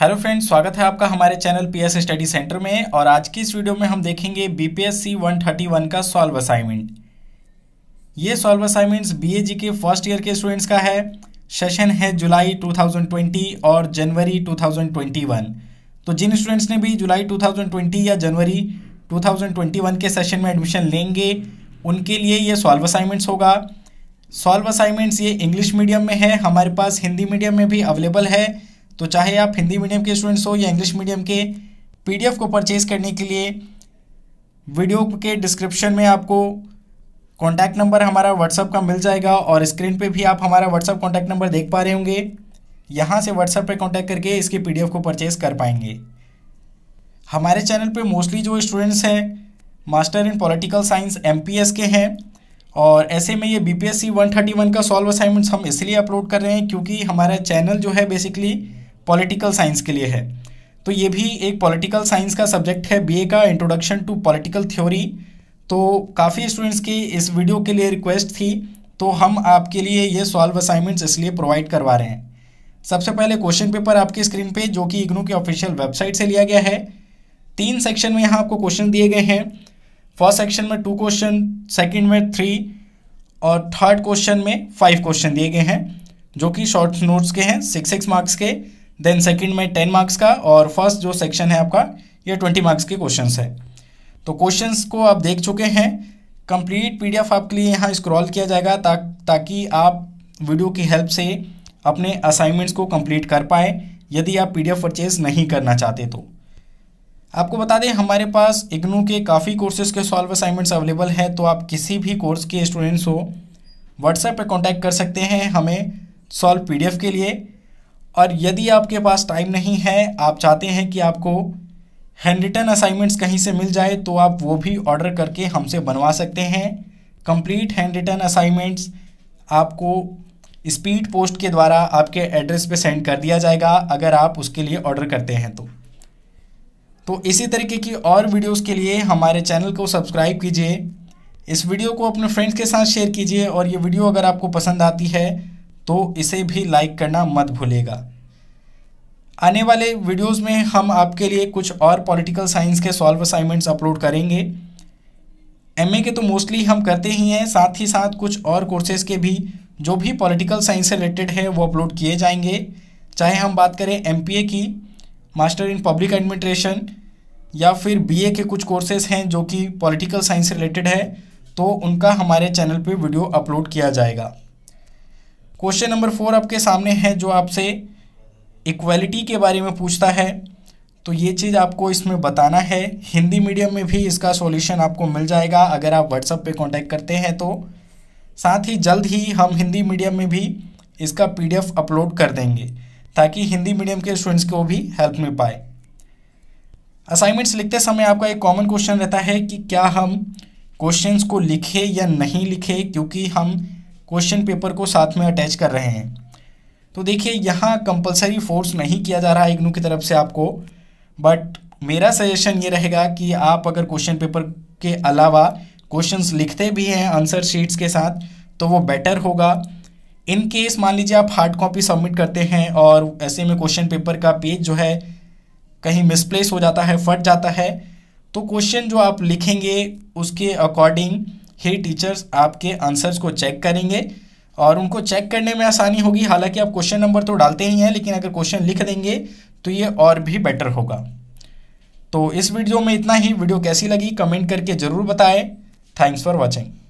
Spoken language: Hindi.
हेलो फ्रेंड्स स्वागत है आपका हमारे चैनल पीएस स्टडी सेंटर में और आज की इस वीडियो में हम देखेंगे बीपीएससी 131 का सॉल्व असाइनमेंट ये सॉल्व असाइनमेंट्स बीएजी के फर्स्ट ईयर के स्टूडेंट्स का है सेशन है जुलाई 2020 और जनवरी 2021 तो जिन स्टूडेंट्स ने भी जुलाई 2020 या जनवरी 2021 के सेशन में एडमिशन लेंगे उनके लिए ये सॉल्व असाइनमेंट्स होगा सॉल्व असाइनमेंट्स ये इंग्लिश मीडियम में है हमारे पास हिंदी मीडियम में भी अवेलेबल है तो चाहे आप हिंदी मीडियम के स्टूडेंट्स हो या इंग्लिश मीडियम के पीडीएफ को परचेज करने के लिए वीडियो के डिस्क्रिप्शन में आपको कॉन्टैक्ट नंबर हमारा व्हाट्सअप का मिल जाएगा और स्क्रीन पे भी आप हमारा व्हाट्सअप कॉन्टैक्ट नंबर देख पा रहे होंगे यहाँ से व्हाट्सअप पर कॉन्टैक्ट करके इसके पीडीएफ को परचेज़ कर पाएंगे हमारे चैनल पे मोस्टली जो स्टूडेंट्स हैं master in political science MPS के हैं और ऐसे में ये बीपीएससी 131 का सॉल्व असाइनमेंट्स हम इसलिए अपलोड कर रहे हैं क्योंकि हमारा चैनल जो है बेसिकली पॉलिटिकल साइंस के लिए है तो ये भी एक पॉलिटिकल साइंस का सब्जेक्ट है बीए का इंट्रोडक्शन टू पॉलिटिकल थ्योरी तो काफ़ी स्टूडेंट्स की इस वीडियो के लिए रिक्वेस्ट थी तो हम आपके लिए ये सॉल्व असाइनमेंट्स इसलिए प्रोवाइड करवा रहे हैं सबसे पहले क्वेश्चन पेपर आपकी स्क्रीन पे जो कि इग्नू की ऑफिशियल वेबसाइट से लिया गया है तीन सेक्शन में यहाँ आपको क्वेश्चन दिए गए हैं फर्स्ट सेक्शन में टू क्वेश्चन सेकेंड में थ्री और थर्ड क्वेश्चन में फाइव क्वेश्चन दिए गए हैं जो कि शॉर्ट नोट्स के हैं सिक्स सिक्स मार्क्स के देन सेकंड में टेन मार्क्स का और फर्स्ट जो सेक्शन है आपका ये ट्वेंटी मार्क्स के क्वेश्चन है तो क्वेश्चन को आप देख चुके हैं कंप्लीट पीडीएफ आपके लिए यहाँ स्क्रॉल किया जाएगा ता, ताकि आप वीडियो की हेल्प से अपने असाइनमेंट्स को कंप्लीट कर पाए यदि आप पीडीएफ परचेज नहीं करना चाहते तो आपको बता दें हमारे पास इग्नू के काफ़ी कोर्सेज के सॉल्व असाइनमेंट्स अवेलेबल हैं तो आप किसी भी कोर्स के स्टूडेंट्स हो व्हाट्सएप पर कॉन्टैक्ट कर सकते हैं हमें सॉल्व पीडीएफ के लिए और यदि आपके पास टाइम नहीं है आप चाहते हैं कि आपको हैंड रिटन असाइनमेंट्स कहीं से मिल जाए तो आप वो भी ऑर्डर करके हमसे बनवा सकते हैं कंप्लीट हैंड रिटन असाइनमेंट्स आपको स्पीड पोस्ट के द्वारा आपके एड्रेस पे सेंड कर दिया जाएगा अगर आप उसके लिए ऑर्डर करते हैं तो तो इसी तरीके की और वीडियोस के लिए हमारे चैनल को सब्सक्राइब कीजिए इस वीडियो को अपने फ्रेंड्स के साथ शेयर कीजिए और ये वीडियो अगर आपको पसंद आती है तो इसे भी लाइक करना मत भूलेगा आने वाले वीडियोस में हम आपके लिए कुछ और पॉलिटिकल साइंस के सॉल्व असाइनमेंट्स अपलोड करेंगे एमए के तो मोस्टली हम करते ही हैं साथ ही साथ कुछ और कोर्सेज के भी जो भी पॉलिटिकल साइंस से रिलेटेड है वो अपलोड किए जाएंगे चाहे हम बात करें एम की मास्टर इन पब्लिक एडमिनिस्ट्रेशन या फिर बी के कुछ कोर्सेज हैं जो कि पॉलिटिकल साइंस से रिलेटेड है तो उनका हमारे चैनल पे वीडियो अपलोड किया जाएगा क्वेश्चन नंबर फोर आपके सामने है जो आपसे इक्वलिटी के बारे में पूछता है तो ये चीज़ आपको इसमें बताना है हिंदी मीडियम में भी इसका सॉल्यूशन आपको मिल जाएगा अगर आप व्हाट्सअप पे कांटेक्ट करते हैं तो साथ ही जल्द ही हम हिंदी मीडियम में भी इसका पीडीएफ अपलोड कर देंगे ताकि हिंदी मीडियम के स्टूडेंट्स को भी हेल्प मिल पाए असाइनमेंट्स लिखते समय आपका एक कॉमन क्वेश्चन रहता है कि क्या हम क्वेश्चन को लिखें या नहीं लिखे क्योंकि हम क्वेश्चन पेपर को साथ में अटैच कर रहे हैं तो देखिए यहाँ कंपलसरी फोर्स नहीं किया जा रहा है इग्नू की तरफ से आपको बट मेरा सजेशन ये रहेगा कि आप अगर क्वेश्चन पेपर के अलावा क्वेश्चंस लिखते भी हैं आंसर शीट्स के साथ तो वो बेटर होगा इन केस मान लीजिए आप हार्ड कॉपी सबमिट करते हैं और ऐसे में क्वेश्चन पेपर का पेज जो है कहीं मिसप्लेस हो जाता है फट जाता है तो क्वेश्चन जो आप लिखेंगे उसके अकॉर्डिंग ही टीचर्स आपके आंसर्स को चेक करेंगे और उनको चेक करने में आसानी होगी हालांकि आप क्वेश्चन नंबर तो डालते ही हैं लेकिन अगर क्वेश्चन लिख देंगे तो ये और भी बेटर होगा तो इस वीडियो में इतना ही वीडियो कैसी लगी कमेंट करके ज़रूर बताएं थैंक्स फॉर वॉचिंग